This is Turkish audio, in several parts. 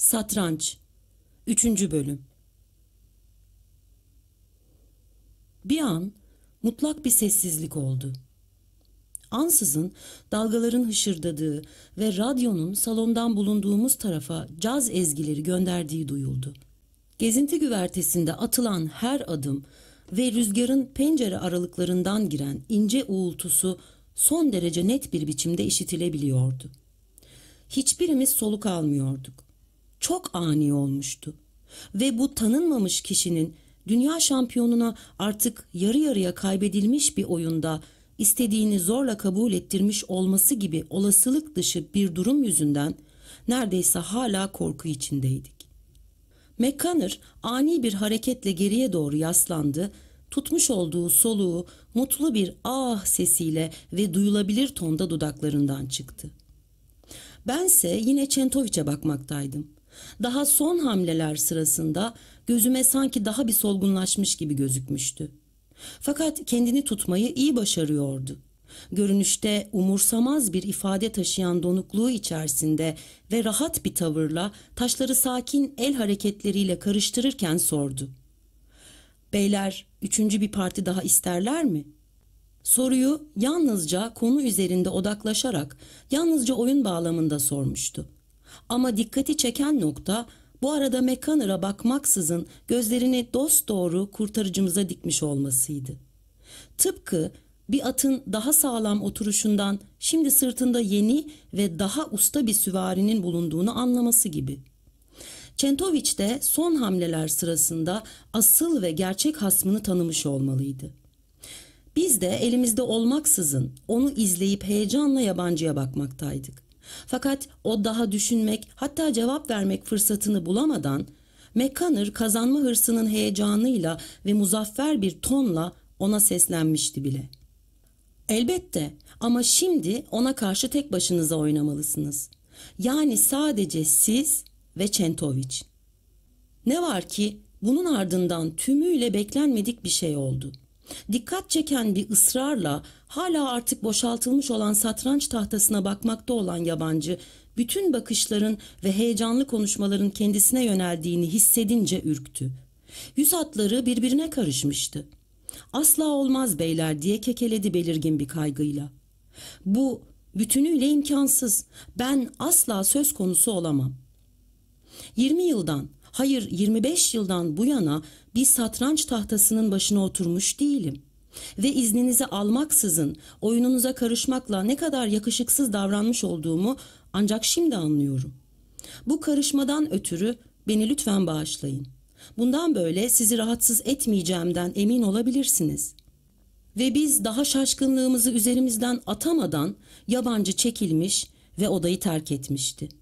Satranç 3. Bölüm Bir an mutlak bir sessizlik oldu. Ansızın dalgaların hışırdadığı ve radyonun salondan bulunduğumuz tarafa caz ezgileri gönderdiği duyuldu. Gezinti güvertesinde atılan her adım ve rüzgarın pencere aralıklarından giren ince uğultusu son derece net bir biçimde işitilebiliyordu. Hiçbirimiz soluk almıyorduk çok ani olmuştu. Ve bu tanınmamış kişinin dünya şampiyonuna artık yarı yarıya kaybedilmiş bir oyunda istediğini zorla kabul ettirmiş olması gibi olasılık dışı bir durum yüzünden neredeyse hala korku içindeydik. McConner ani bir hareketle geriye doğru yaslandı, tutmuş olduğu soluğu mutlu bir ah sesiyle ve duyulabilir tonda dudaklarından çıktı. Bense yine Çentoviç'e bakmaktaydım. Daha son hamleler sırasında gözüme sanki daha bir solgunlaşmış gibi gözükmüştü. Fakat kendini tutmayı iyi başarıyordu. Görünüşte umursamaz bir ifade taşıyan donukluğu içerisinde ve rahat bir tavırla taşları sakin el hareketleriyle karıştırırken sordu. Beyler üçüncü bir parti daha isterler mi? Soruyu yalnızca konu üzerinde odaklaşarak yalnızca oyun bağlamında sormuştu. Ama dikkati çeken nokta bu arada mekanıra bakmaksızın gözlerini dost doğru kurtarıcımıza dikmiş olmasıydı. Tıpkı bir atın daha sağlam oturuşundan şimdi sırtında yeni ve daha usta bir süvarinin bulunduğunu anlaması gibi. Çentoviç de son hamleler sırasında asıl ve gerçek hasmını tanımış olmalıydı. Biz de elimizde olmaksızın onu izleyip heyecanla yabancıya bakmaktaydık. Fakat o daha düşünmek, hatta cevap vermek fırsatını bulamadan McConner kazanma hırsının heyecanıyla ve muzaffer bir tonla ona seslenmişti bile. Elbette ama şimdi ona karşı tek başınıza oynamalısınız. Yani sadece siz ve Çentoviç. Ne var ki bunun ardından tümüyle beklenmedik bir şey oldu.'' Dikkat çeken bir ısrarla hala artık boşaltılmış olan satranç tahtasına bakmakta olan yabancı bütün bakışların ve heyecanlı konuşmaların kendisine yöneldiğini hissedince ürktü. Yüz hatları birbirine karışmıştı. Asla olmaz beyler diye kekeledi belirgin bir kaygıyla. Bu bütünüyle imkansız. Ben asla söz konusu olamam. 20 yıldan, hayır 25 yıldan bu yana bir satranç tahtasının başına oturmuş değilim. Ve izninizi almaksızın oyununuza karışmakla ne kadar yakışıksız davranmış olduğumu ancak şimdi anlıyorum. Bu karışmadan ötürü beni lütfen bağışlayın. Bundan böyle sizi rahatsız etmeyeceğimden emin olabilirsiniz. Ve biz daha şaşkınlığımızı üzerimizden atamadan yabancı çekilmiş ve odayı terk etmişti.''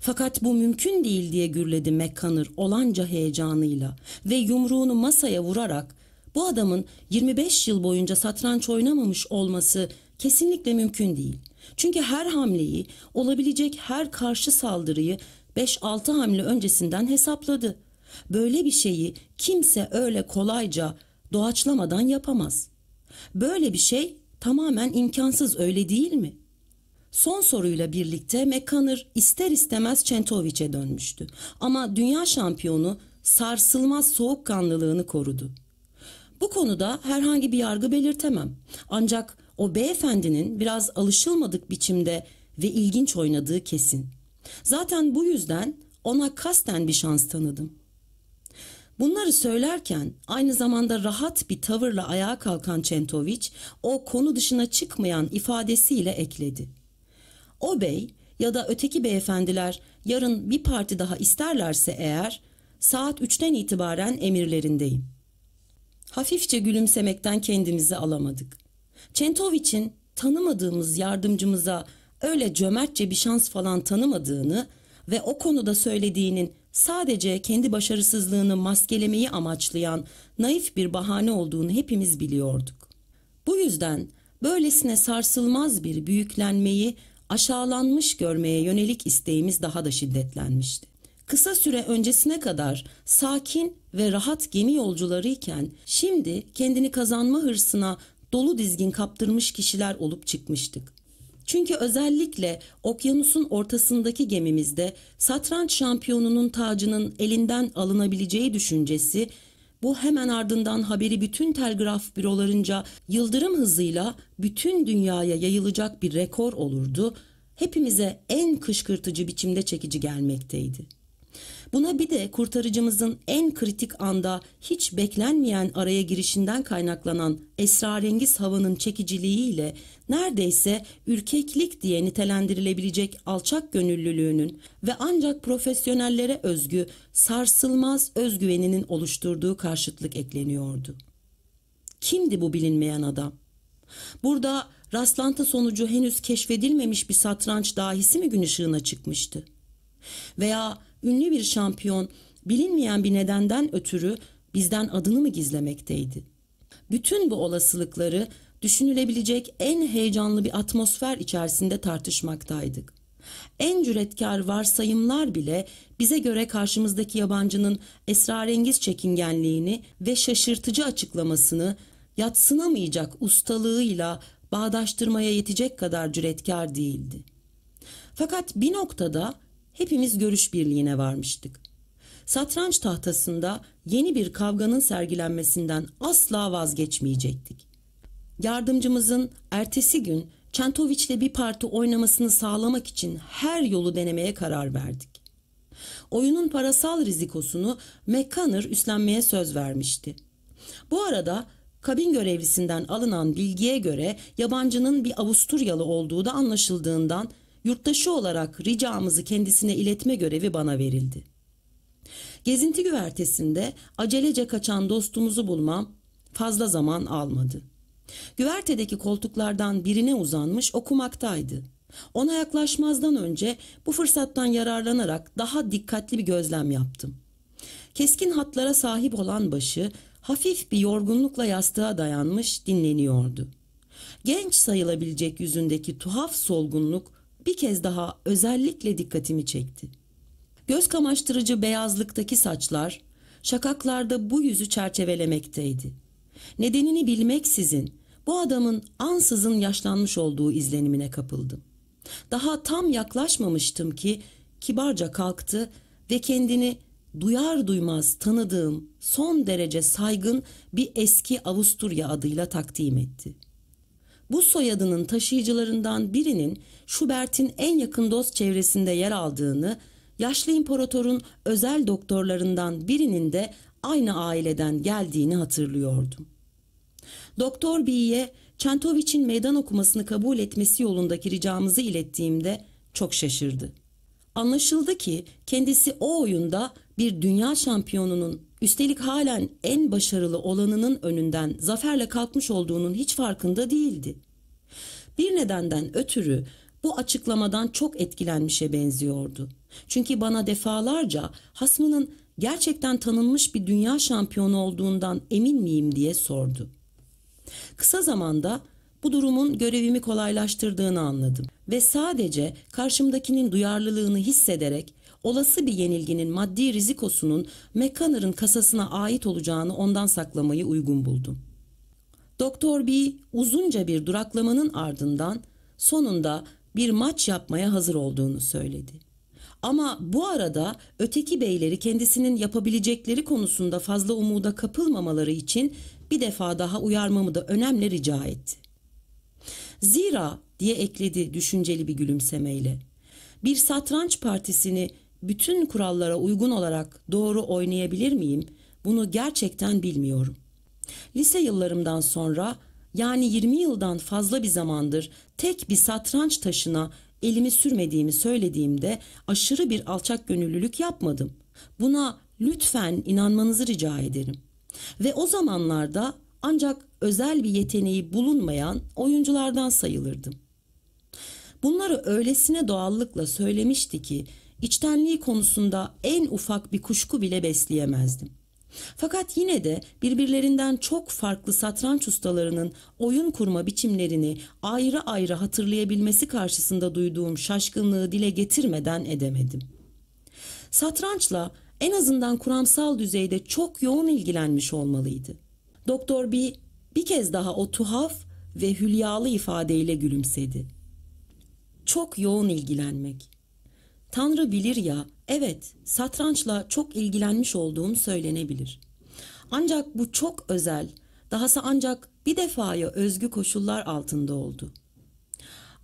Fakat bu mümkün değil diye gürledi McConnor olanca heyecanıyla ve yumruğunu masaya vurarak bu adamın 25 yıl boyunca satranç oynamamış olması kesinlikle mümkün değil. Çünkü her hamleyi, olabilecek her karşı saldırıyı 5-6 hamle öncesinden hesapladı. Böyle bir şeyi kimse öyle kolayca doğaçlamadan yapamaz. Böyle bir şey tamamen imkansız öyle değil mi? Son soruyla birlikte McConnor ister istemez Çentoviç'e dönmüştü. Ama dünya şampiyonu sarsılmaz soğukkanlılığını korudu. Bu konuda herhangi bir yargı belirtemem. Ancak o beyefendinin biraz alışılmadık biçimde ve ilginç oynadığı kesin. Zaten bu yüzden ona kasten bir şans tanıdım. Bunları söylerken aynı zamanda rahat bir tavırla ayağa kalkan Çentoviç o konu dışına çıkmayan ifadesiyle ekledi. O bey ya da öteki beyefendiler yarın bir parti daha isterlerse eğer saat üçten itibaren emirlerindeyim. Hafifçe gülümsemekten kendimizi alamadık. Çentoviç'in tanımadığımız yardımcımıza öyle cömertçe bir şans falan tanımadığını ve o konuda söylediğinin sadece kendi başarısızlığını maskelemeyi amaçlayan naif bir bahane olduğunu hepimiz biliyorduk. Bu yüzden böylesine sarsılmaz bir büyüklenmeyi aşağılanmış görmeye yönelik isteğimiz daha da şiddetlenmişti. Kısa süre öncesine kadar sakin ve rahat gemi yolcularıyken, şimdi kendini kazanma hırsına dolu dizgin kaptırmış kişiler olup çıkmıştık. Çünkü özellikle okyanusun ortasındaki gemimizde satranç şampiyonunun tacının elinden alınabileceği düşüncesi bu hemen ardından haberi bütün telgraf bürolarınca yıldırım hızıyla bütün dünyaya yayılacak bir rekor olurdu. Hepimize en kışkırtıcı biçimde çekici gelmekteydi.'' Buna bir de kurtarıcımızın en kritik anda hiç beklenmeyen araya girişinden kaynaklanan esrarengiz havanın çekiciliğiyle neredeyse ürkeklik diye nitelendirilebilecek alçak gönüllülüğünün ve ancak profesyonellere özgü sarsılmaz özgüveninin oluşturduğu karşıtlık ekleniyordu. Kimdi bu bilinmeyen adam? Burada rastlantı sonucu henüz keşfedilmemiş bir satranç dahisi mi gün ışığına çıkmıştı? Veya ünlü bir şampiyon bilinmeyen bir nedenden ötürü bizden adını mı gizlemekteydi? Bütün bu olasılıkları düşünülebilecek en heyecanlı bir atmosfer içerisinde tartışmaktaydık. En cüretkar varsayımlar bile bize göre karşımızdaki yabancının esrarengiz çekingenliğini ve şaşırtıcı açıklamasını yatsınamayacak ustalığıyla bağdaştırmaya yetecek kadar cüretkar değildi. Fakat bir noktada hepimiz görüş birliğine varmıştık. Satranç tahtasında yeni bir kavganın sergilenmesinden asla vazgeçmeyecektik. Yardımcımızın ertesi gün Çentoviç'le bir parti oynamasını sağlamak için her yolu denemeye karar verdik. Oyunun parasal rizikosunu McConner üstlenmeye söz vermişti. Bu arada kabin görevlisinden alınan bilgiye göre yabancının bir Avusturyalı olduğu da anlaşıldığından yurttaşı olarak ricamızı kendisine iletme görevi bana verildi. Gezinti güvertesinde acelece kaçan dostumuzu bulmam fazla zaman almadı. Güvertedeki koltuklardan birine uzanmış okumaktaydı. Ona yaklaşmazdan önce bu fırsattan yararlanarak daha dikkatli bir gözlem yaptım. Keskin hatlara sahip olan başı hafif bir yorgunlukla yastığa dayanmış dinleniyordu. Genç sayılabilecek yüzündeki tuhaf solgunluk bir kez daha özellikle dikkatimi çekti. Göz kamaştırıcı beyazlıktaki saçlar, şakaklarda bu yüzü çerçevelemekteydi. Nedenini bilmeksizin bu adamın ansızın yaşlanmış olduğu izlenimine kapıldım. Daha tam yaklaşmamıştım ki kibarca kalktı ve kendini duyar duymaz tanıdığım son derece saygın bir eski Avusturya adıyla takdim etti.'' Bu soyadının taşıyıcılarından birinin Schubert'in en yakın dost çevresinde yer aldığını, yaşlı imparatorun özel doktorlarından birinin de aynı aileden geldiğini hatırlıyordum. Doktor B'ye Çentoviç'in meydan okumasını kabul etmesi yolundaki ricamızı ilettiğimde çok şaşırdı. Anlaşıldı ki kendisi o oyunda bir dünya şampiyonunun Üstelik halen en başarılı olanının önünden zaferle kalkmış olduğunun hiç farkında değildi. Bir nedenden ötürü bu açıklamadan çok etkilenmişe benziyordu. Çünkü bana defalarca hasmının gerçekten tanınmış bir dünya şampiyonu olduğundan emin miyim diye sordu. Kısa zamanda bu durumun görevimi kolaylaştırdığını anladım ve sadece karşımdakinin duyarlılığını hissederek olası bir yenilginin maddi rizikosunun McConner'ın kasasına ait olacağını ondan saklamayı uygun buldu. Doktor B uzunca bir duraklamanın ardından sonunda bir maç yapmaya hazır olduğunu söyledi. Ama bu arada öteki beyleri kendisinin yapabilecekleri konusunda fazla umuda kapılmamaları için bir defa daha uyarmamı da önemli rica etti. Zira diye ekledi düşünceli bir gülümsemeyle. Bir satranç partisini bütün kurallara uygun olarak doğru oynayabilir miyim? Bunu gerçekten bilmiyorum. Lise yıllarımdan sonra yani 20 yıldan fazla bir zamandır tek bir satranç taşına elimi sürmediğimi söylediğimde aşırı bir alçak gönüllülük yapmadım. Buna lütfen inanmanızı rica ederim. Ve o zamanlarda ancak özel bir yeteneği bulunmayan oyunculardan sayılırdım. Bunları öylesine doğallıkla söylemişti ki içtenliği konusunda en ufak bir kuşku bile besleyemezdim. Fakat yine de birbirlerinden çok farklı satranç ustalarının oyun kurma biçimlerini ayrı ayrı hatırlayabilmesi karşısında duyduğum şaşkınlığı dile getirmeden edemedim. Satrançla en azından kuramsal düzeyde çok yoğun ilgilenmiş olmalıydı. Doktor B bir kez daha o tuhaf ve hülyalı ifadeyle gülümsedi. Çok yoğun ilgilenmek. Tanrı bilir ya, evet satrançla çok ilgilenmiş olduğum söylenebilir. Ancak bu çok özel, dahası ancak bir defaya özgü koşullar altında oldu.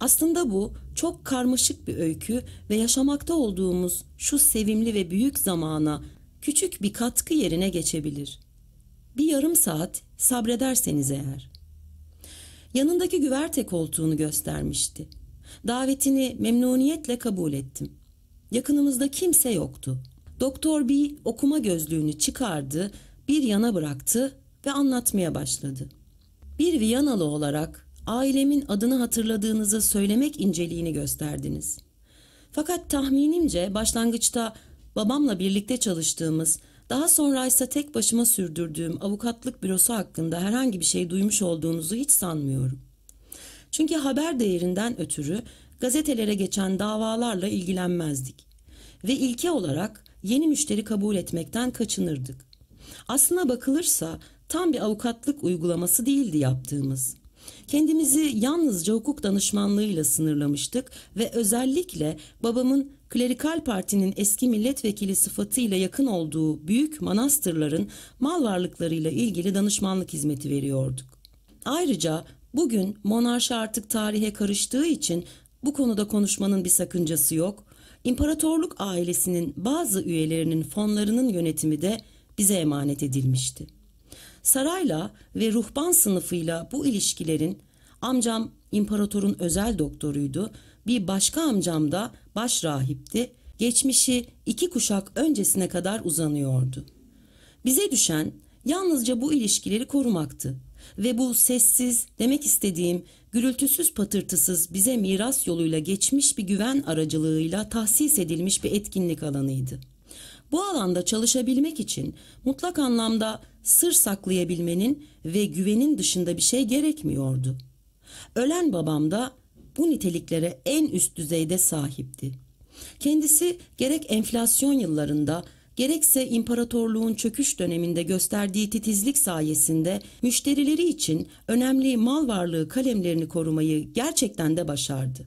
Aslında bu çok karmaşık bir öykü ve yaşamakta olduğumuz şu sevimli ve büyük zamana küçük bir katkı yerine geçebilir. Bir yarım saat sabrederseniz eğer. Yanındaki güverte koltuğunu göstermişti. Davetini memnuniyetle kabul ettim.'' Yakınımızda kimse yoktu. Doktor bir okuma gözlüğünü çıkardı, bir yana bıraktı ve anlatmaya başladı. Bir Viyanalı olarak ailemin adını hatırladığınızı söylemek inceliğini gösterdiniz. Fakat tahminimce başlangıçta babamla birlikte çalıştığımız, daha sonra ise tek başıma sürdürdüğüm avukatlık bürosu hakkında herhangi bir şey duymuş olduğunuzu hiç sanmıyorum. Çünkü haber değerinden ötürü gazetelere geçen davalarla ilgilenmezdik ve ilke olarak yeni müşteri kabul etmekten kaçınırdık. Aslına bakılırsa tam bir avukatlık uygulaması değildi yaptığımız. Kendimizi yalnızca hukuk danışmanlığıyla sınırlamıştık ve özellikle babamın klerikal partinin eski milletvekili sıfatıyla yakın olduğu büyük manastırların mal varlıklarıyla ilgili danışmanlık hizmeti veriyorduk. Ayrıca bugün monarşi artık tarihe karıştığı için bu konuda konuşmanın bir sakıncası yok. İmparatorluk ailesinin bazı üyelerinin fonlarının yönetimi de bize emanet edilmişti. Sarayla ve ruhban sınıfıyla bu ilişkilerin amcam imparatorun özel doktoruydu, bir başka amcam da baş rahipti, geçmişi iki kuşak öncesine kadar uzanıyordu. Bize düşen yalnızca bu ilişkileri korumaktı ve bu sessiz demek istediğim gürültüsüz patırtısız bize miras yoluyla geçmiş bir güven aracılığıyla tahsis edilmiş bir etkinlik alanıydı. Bu alanda çalışabilmek için mutlak anlamda sır saklayabilmenin ve güvenin dışında bir şey gerekmiyordu. Ölen babam da bu niteliklere en üst düzeyde sahipti. Kendisi gerek enflasyon yıllarında gerekse imparatorluğun çöküş döneminde gösterdiği titizlik sayesinde müşterileri için önemli mal varlığı kalemlerini korumayı gerçekten de başardı.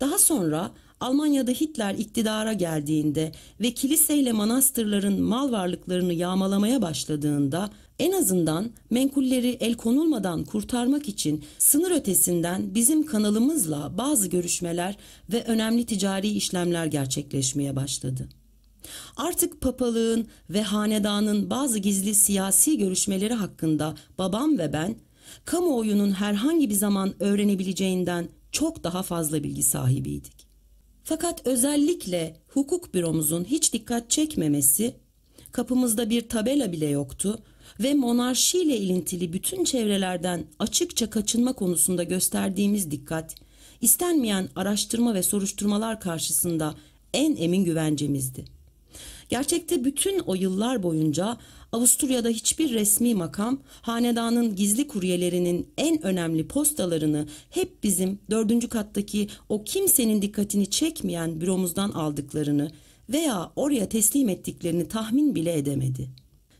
Daha sonra Almanya'da Hitler iktidara geldiğinde ve kiliseyle manastırların mal varlıklarını yağmalamaya başladığında en azından menkulleri el konulmadan kurtarmak için sınır ötesinden bizim kanalımızla bazı görüşmeler ve önemli ticari işlemler gerçekleşmeye başladı. Artık papalığın ve hanedanın bazı gizli siyasi görüşmeleri hakkında babam ve ben kamuoyunun herhangi bir zaman öğrenebileceğinden çok daha fazla bilgi sahibiydik. Fakat özellikle hukuk büromuzun hiç dikkat çekmemesi, kapımızda bir tabela bile yoktu ve monarşiyle ilintili bütün çevrelerden açıkça kaçınma konusunda gösterdiğimiz dikkat, istenmeyen araştırma ve soruşturmalar karşısında en emin güvencemizdi.'' Gerçekte bütün o yıllar boyunca Avusturya'da hiçbir resmi makam hanedanın gizli kuryelerinin en önemli postalarını hep bizim dördüncü kattaki o kimsenin dikkatini çekmeyen büromuzdan aldıklarını veya oraya teslim ettiklerini tahmin bile edemedi.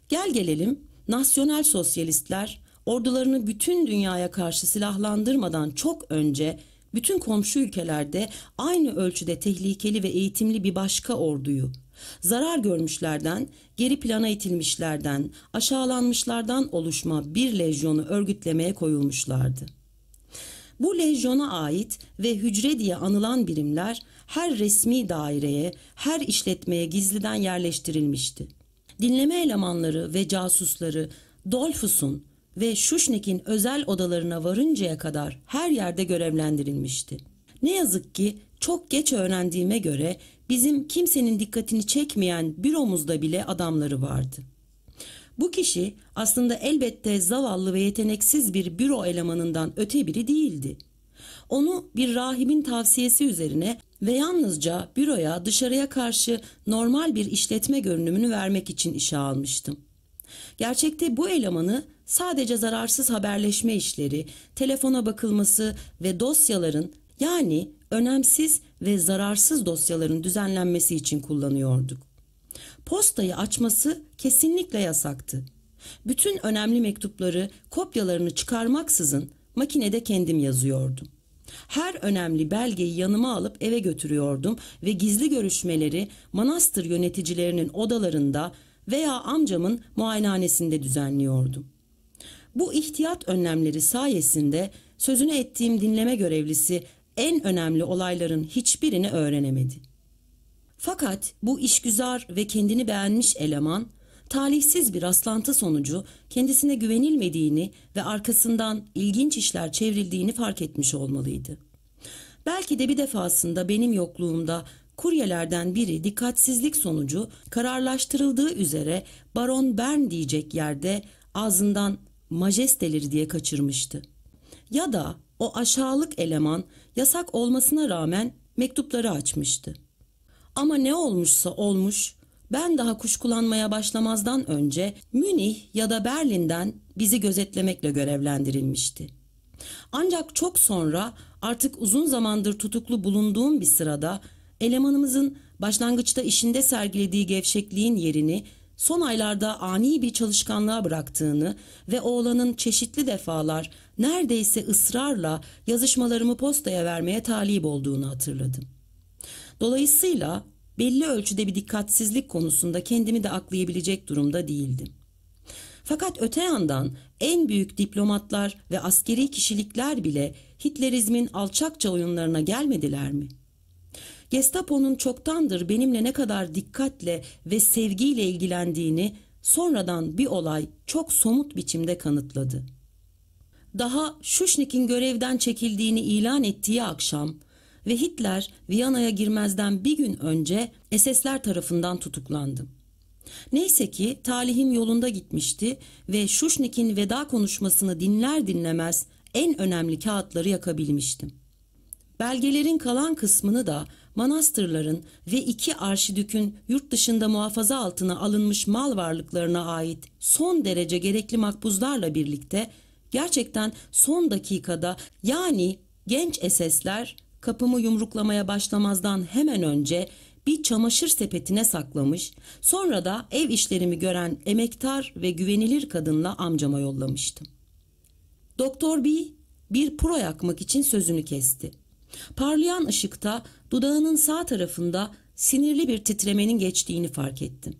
Gel gelelim nasyonel sosyalistler ordularını bütün dünyaya karşı silahlandırmadan çok önce bütün komşu ülkelerde aynı ölçüde tehlikeli ve eğitimli bir başka orduyu Zarar görmüşlerden, geri plana itilmişlerden, aşağılanmışlardan oluşma bir lejyonu örgütlemeye koyulmuşlardı. Bu lejyona ait ve hücre diye anılan birimler her resmi daireye, her işletmeye gizliden yerleştirilmişti. Dinleme elemanları ve casusları Dolphus'un ve Şuşnek'in özel odalarına varıncaya kadar her yerde görevlendirilmişti. Ne yazık ki çok geç öğrendiğime göre bizim kimsenin dikkatini çekmeyen büromuzda bile adamları vardı. Bu kişi aslında elbette zavallı ve yeteneksiz bir büro elemanından öte biri değildi. Onu bir rahibin tavsiyesi üzerine ve yalnızca büroya dışarıya karşı normal bir işletme görünümünü vermek için işe almıştım. Gerçekte bu elemanı sadece zararsız haberleşme işleri, telefona bakılması ve dosyaların yani önemsiz ve zararsız dosyaların düzenlenmesi için kullanıyorduk. Postayı açması kesinlikle yasaktı. Bütün önemli mektupları kopyalarını çıkarmaksızın makinede kendim yazıyordum. Her önemli belgeyi yanıma alıp eve götürüyordum ve gizli görüşmeleri manastır yöneticilerinin odalarında veya amcamın muayenehanesinde düzenliyordum. Bu ihtiyat önlemleri sayesinde sözünü ettiğim dinleme görevlisi en önemli olayların hiçbirini öğrenemedi. Fakat bu işgüzar ve kendini beğenmiş eleman, talihsiz bir rastlantı sonucu kendisine güvenilmediğini ve arkasından ilginç işler çevrildiğini fark etmiş olmalıydı. Belki de bir defasında benim yokluğumda kuryelerden biri dikkatsizlik sonucu kararlaştırıldığı üzere Baron Bern diyecek yerde ağzından majesteleri diye kaçırmıştı. Ya da o aşağılık eleman yasak olmasına rağmen mektupları açmıştı. Ama ne olmuşsa olmuş, ben daha kuşkulanmaya başlamazdan önce Münih ya da Berlin'den bizi gözetlemekle görevlendirilmişti. Ancak çok sonra artık uzun zamandır tutuklu bulunduğum bir sırada elemanımızın başlangıçta işinde sergilediği gevşekliğin yerini son aylarda ani bir çalışkanlığa bıraktığını ve oğlanın çeşitli defalar neredeyse ısrarla yazışmalarımı postaya vermeye talip olduğunu hatırladım. Dolayısıyla belli ölçüde bir dikkatsizlik konusunda kendimi de aklayabilecek durumda değildim. Fakat öte yandan en büyük diplomatlar ve askeri kişilikler bile Hitlerizmin alçakça oyunlarına gelmediler mi? Gestapo'nun çoktandır benimle ne kadar dikkatle ve sevgiyle ilgilendiğini sonradan bir olay çok somut biçimde kanıtladı.'' daha Şuşnik'in görevden çekildiğini ilan ettiği akşam ve Hitler Viyana'ya girmezden bir gün önce SS'ler tarafından tutuklandı. Neyse ki talihim yolunda gitmişti ve Şuşnik'in veda konuşmasını dinler dinlemez en önemli kağıtları yakabilmiştim. Belgelerin kalan kısmını da manastırların ve iki arşidükün yurt dışında muhafaza altına alınmış mal varlıklarına ait son derece gerekli makbuzlarla birlikte Gerçekten son dakikada yani genç esesler kapımı yumruklamaya başlamazdan hemen önce bir çamaşır sepetine saklamış, sonra da ev işlerimi gören emektar ve güvenilir kadınla amcama yollamıştım. Doktor B bir pro yakmak için sözünü kesti. Parlayan ışıkta dudağının sağ tarafında sinirli bir titremenin geçtiğini fark ettim.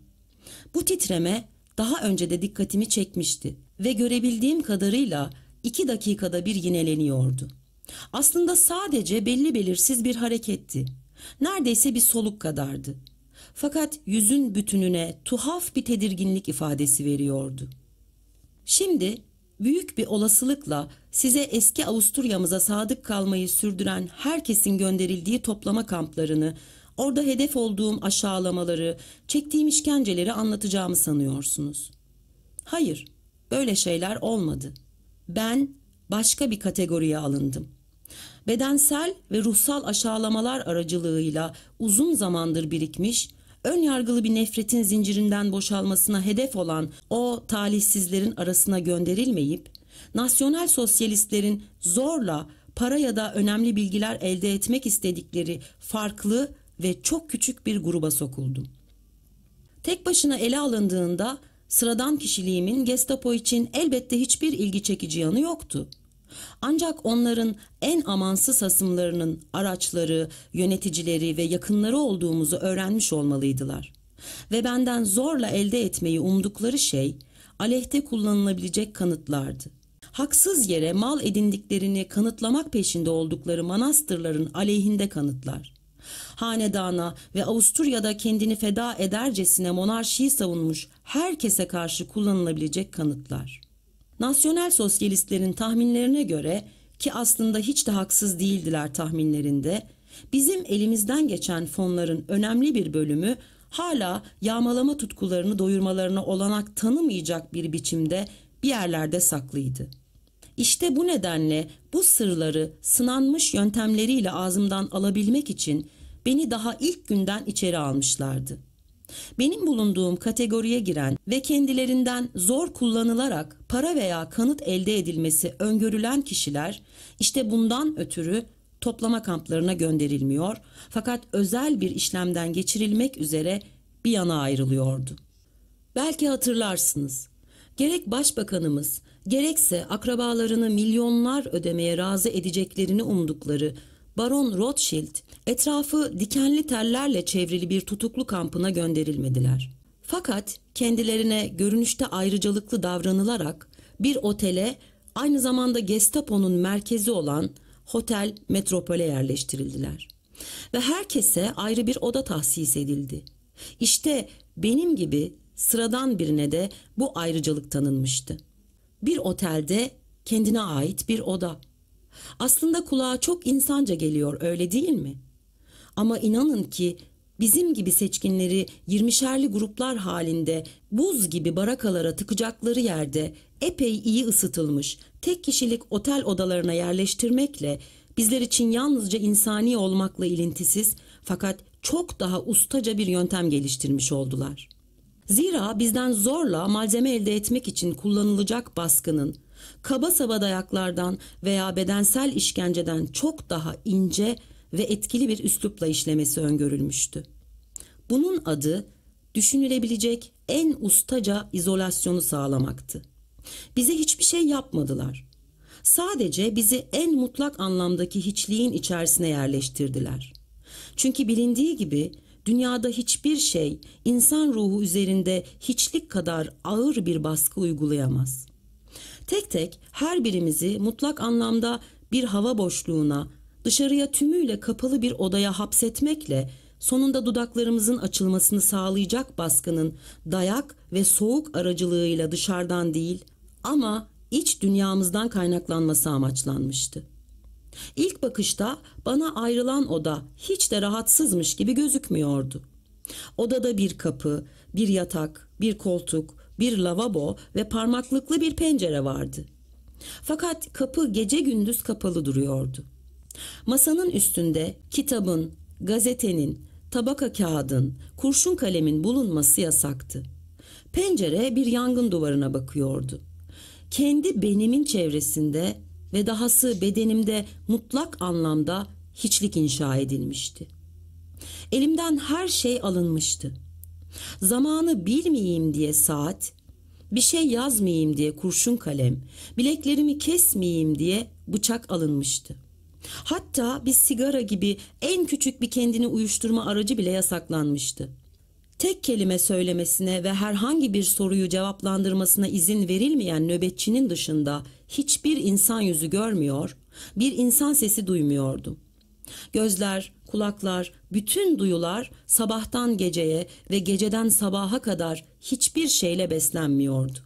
Bu titreme daha önce de dikkatimi çekmişti ve görebildiğim kadarıyla iki dakikada bir yineleniyordu. Aslında sadece belli belirsiz bir hareketti. Neredeyse bir soluk kadardı. Fakat yüzün bütününe tuhaf bir tedirginlik ifadesi veriyordu. Şimdi büyük bir olasılıkla size eski Avusturya'mıza sadık kalmayı sürdüren herkesin gönderildiği toplama kamplarını, orada hedef olduğum aşağılamaları, çektiğim işkenceleri anlatacağımı sanıyorsunuz. Hayır, Böyle şeyler olmadı. Ben başka bir kategoriye alındım. Bedensel ve ruhsal aşağılamalar aracılığıyla uzun zamandır birikmiş, ön yargılı bir nefretin zincirinden boşalmasına hedef olan o talihsizlerin arasına gönderilmeyip, nasyonel sosyalistlerin zorla para ya da önemli bilgiler elde etmek istedikleri farklı ve çok küçük bir gruba sokuldum. Tek başına ele alındığında Sıradan kişiliğimin Gestapo için elbette hiçbir ilgi çekici yanı yoktu. Ancak onların en amansız hasımlarının araçları, yöneticileri ve yakınları olduğumuzu öğrenmiş olmalıydılar. Ve benden zorla elde etmeyi umdukları şey aleyhte kullanılabilecek kanıtlardı. Haksız yere mal edindiklerini kanıtlamak peşinde oldukları manastırların aleyhinde kanıtlar. Hanedana ve Avusturya'da kendini feda edercesine monarşiyi savunmuş herkese karşı kullanılabilecek kanıtlar. Nasyonel sosyalistlerin tahminlerine göre ki aslında hiç de haksız değildiler tahminlerinde, bizim elimizden geçen fonların önemli bir bölümü hala yağmalama tutkularını doyurmalarına olanak tanımayacak bir biçimde bir yerlerde saklıydı. İşte bu nedenle bu sırları sınanmış yöntemleriyle ağzımdan alabilmek için beni daha ilk günden içeri almışlardı. Benim bulunduğum kategoriye giren ve kendilerinden zor kullanılarak para veya kanıt elde edilmesi öngörülen kişiler işte bundan ötürü toplama kamplarına gönderilmiyor fakat özel bir işlemden geçirilmek üzere bir yana ayrılıyordu. Belki hatırlarsınız. Gerek başbakanımız gerekse akrabalarını milyonlar ödemeye razı edeceklerini umdukları Baron Rothschild etrafı dikenli tellerle çevrili bir tutuklu kampına gönderilmediler. Fakat kendilerine görünüşte ayrıcalıklı davranılarak bir otele aynı zamanda Gestapo'nun merkezi olan Hotel Metropole yerleştirildiler. Ve herkese ayrı bir oda tahsis edildi. İşte benim gibi sıradan birine de bu ayrıcalık tanınmıştı. Bir otelde kendine ait bir oda. Aslında kulağa çok insanca geliyor öyle değil mi? Ama inanın ki bizim gibi seçkinleri 20'şerli gruplar halinde buz gibi barakalara tıkacakları yerde epey iyi ısıtılmış tek kişilik otel odalarına yerleştirmekle bizler için yalnızca insani olmakla ilintisiz fakat çok daha ustaca bir yöntem geliştirmiş oldular. Zira bizden zorla malzeme elde etmek için kullanılacak baskının kaba saba dayaklardan veya bedensel işkenceden çok daha ince ve etkili bir üslupla işlemesi öngörülmüştü. Bunun adı düşünülebilecek en ustaca izolasyonu sağlamaktı. Bize hiçbir şey yapmadılar. Sadece bizi en mutlak anlamdaki hiçliğin içerisine yerleştirdiler. Çünkü bilindiği gibi dünyada hiçbir şey insan ruhu üzerinde hiçlik kadar ağır bir baskı uygulayamaz. Tek tek her birimizi mutlak anlamda bir hava boşluğuna, dışarıya tümüyle kapalı bir odaya hapsetmekle sonunda dudaklarımızın açılmasını sağlayacak baskının dayak ve soğuk aracılığıyla dışarıdan değil ama iç dünyamızdan kaynaklanması amaçlanmıştı. İlk bakışta bana ayrılan oda hiç de rahatsızmış gibi gözükmüyordu. Odada bir kapı, bir yatak, bir koltuk, bir lavabo ve parmaklıklı bir pencere vardı. Fakat kapı gece gündüz kapalı duruyordu. Masanın üstünde kitabın, gazetenin, tabaka kağıdın, kurşun kalemin bulunması yasaktı. Pencere bir yangın duvarına bakıyordu. Kendi benimin çevresinde ve dahası bedenimde mutlak anlamda hiçlik inşa edilmişti. Elimden her şey alınmıştı.'' Zamanı bilmeyeyim diye saat, bir şey yazmayayım diye kurşun kalem, bileklerimi kesmeyeyim diye bıçak alınmıştı. Hatta bir sigara gibi en küçük bir kendini uyuşturma aracı bile yasaklanmıştı. Tek kelime söylemesine ve herhangi bir soruyu cevaplandırmasına izin verilmeyen nöbetçinin dışında hiçbir insan yüzü görmüyor, bir insan sesi duymuyordum. Gözler kulaklar, bütün duyular sabahtan geceye ve geceden sabaha kadar hiçbir şeyle beslenmiyordu.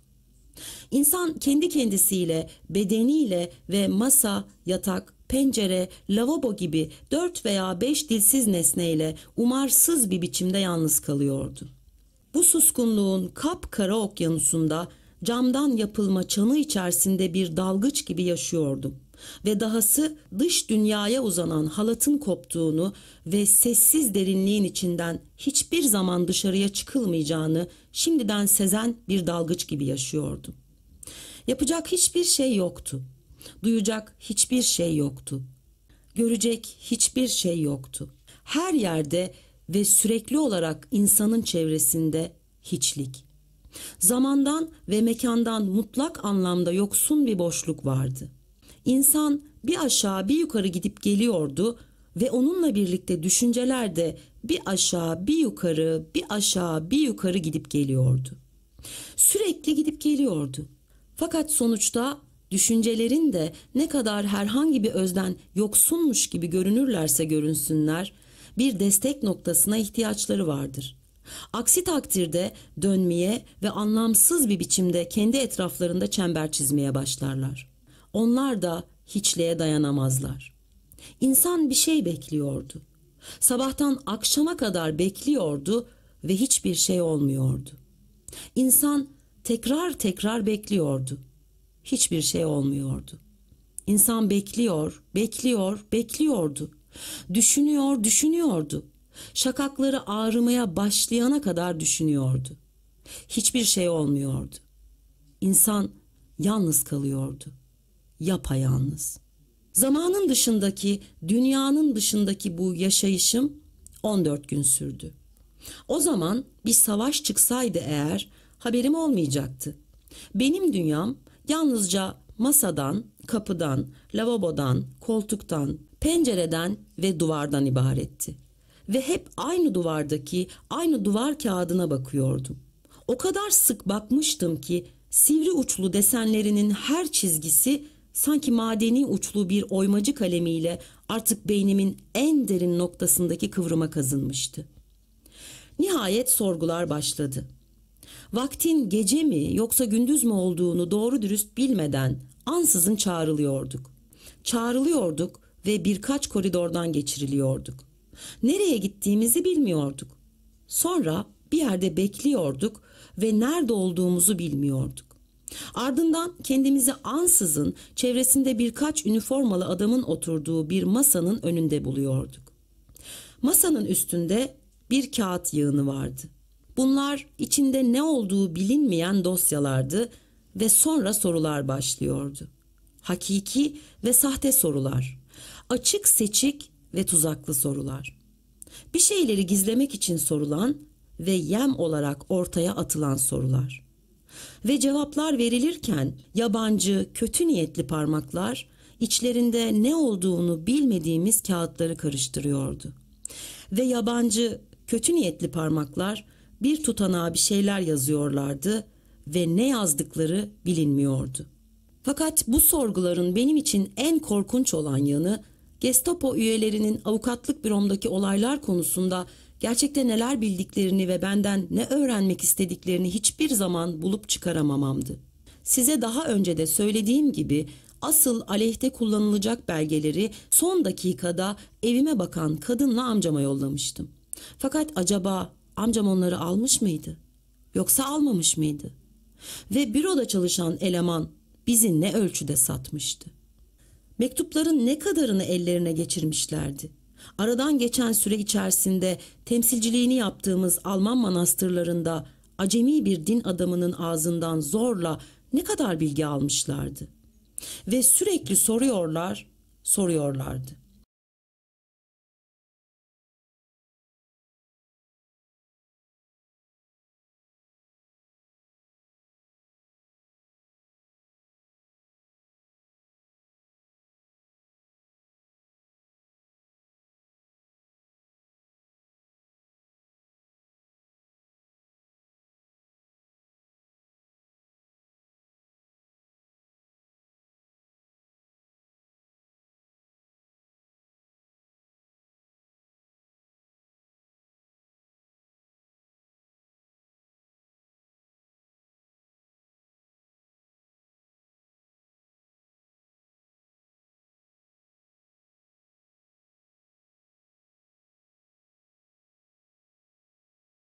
İnsan kendi kendisiyle, bedeniyle ve masa, yatak, pencere, lavabo gibi dört veya beş dilsiz nesneyle umarsız bir biçimde yalnız kalıyordu. Bu suskunluğun kapkara okyanusunda camdan yapılma çanı içerisinde bir dalgıç gibi yaşıyordu ve dahası dış dünyaya uzanan halatın koptuğunu ve sessiz derinliğin içinden hiçbir zaman dışarıya çıkılmayacağını şimdiden sezen bir dalgıç gibi yaşıyordu. Yapacak hiçbir şey yoktu. Duyacak hiçbir şey yoktu. Görecek hiçbir şey yoktu. Her yerde ve sürekli olarak insanın çevresinde hiçlik. Zamandan ve mekandan mutlak anlamda yoksun bir boşluk vardı.'' İnsan bir aşağı bir yukarı gidip geliyordu ve onunla birlikte düşünceler de bir aşağı bir yukarı bir aşağı bir yukarı gidip geliyordu. Sürekli gidip geliyordu. Fakat sonuçta düşüncelerin de ne kadar herhangi bir özden yoksunmuş gibi görünürlerse görünsünler bir destek noktasına ihtiyaçları vardır. Aksi takdirde dönmeye ve anlamsız bir biçimde kendi etraflarında çember çizmeye başlarlar. Onlar da hiçliğe dayanamazlar. İnsan bir şey bekliyordu. Sabahtan akşama kadar bekliyordu ve hiçbir şey olmuyordu. İnsan tekrar tekrar bekliyordu. Hiçbir şey olmuyordu. İnsan bekliyor, bekliyor, bekliyordu. Düşünüyor, düşünüyordu. Şakakları ağrımaya başlayana kadar düşünüyordu. Hiçbir şey olmuyordu. İnsan yalnız kalıyordu.'' yapayalnız. Zamanın dışındaki, dünyanın dışındaki bu yaşayışım 14 gün sürdü. O zaman bir savaş çıksaydı eğer haberim olmayacaktı. Benim dünyam yalnızca masadan, kapıdan, lavabodan, koltuktan, pencereden ve duvardan ibaretti. Ve hep aynı duvardaki, aynı duvar kağıdına bakıyordum. O kadar sık bakmıştım ki sivri uçlu desenlerinin her çizgisi sanki madeni uçlu bir oymacı kalemiyle artık beynimin en derin noktasındaki kıvrıma kazınmıştı. Nihayet sorgular başladı. Vaktin gece mi yoksa gündüz mü olduğunu doğru dürüst bilmeden ansızın çağrılıyorduk. Çağrılıyorduk ve birkaç koridordan geçiriliyorduk. Nereye gittiğimizi bilmiyorduk. Sonra bir yerde bekliyorduk ve nerede olduğumuzu bilmiyorduk. Ardından kendimizi ansızın çevresinde birkaç üniformalı adamın oturduğu bir masanın önünde buluyorduk. Masanın üstünde bir kağıt yığını vardı. Bunlar içinde ne olduğu bilinmeyen dosyalardı ve sonra sorular başlıyordu. Hakiki ve sahte sorular, açık seçik ve tuzaklı sorular. Bir şeyleri gizlemek için sorulan ve yem olarak ortaya atılan sorular ve cevaplar verilirken yabancı, kötü niyetli parmaklar içlerinde ne olduğunu bilmediğimiz kağıtları karıştırıyordu. Ve yabancı, kötü niyetli parmaklar bir tutanağa bir şeyler yazıyorlardı ve ne yazdıkları bilinmiyordu. Fakat bu sorguların benim için en korkunç olan yanı Gestapo üyelerinin avukatlık büromdaki olaylar konusunda gerçekte neler bildiklerini ve benden ne öğrenmek istediklerini hiçbir zaman bulup çıkaramamamdı. Size daha önce de söylediğim gibi asıl aleyhte kullanılacak belgeleri son dakikada evime bakan kadınla amcama yollamıştım. Fakat acaba amcam onları almış mıydı? Yoksa almamış mıydı? Ve büroda çalışan eleman bizi ne ölçüde satmıştı? Mektupların ne kadarını ellerine geçirmişlerdi? aradan geçen süre içerisinde temsilciliğini yaptığımız Alman manastırlarında acemi bir din adamının ağzından zorla ne kadar bilgi almışlardı. Ve sürekli soruyorlar, soruyorlardı.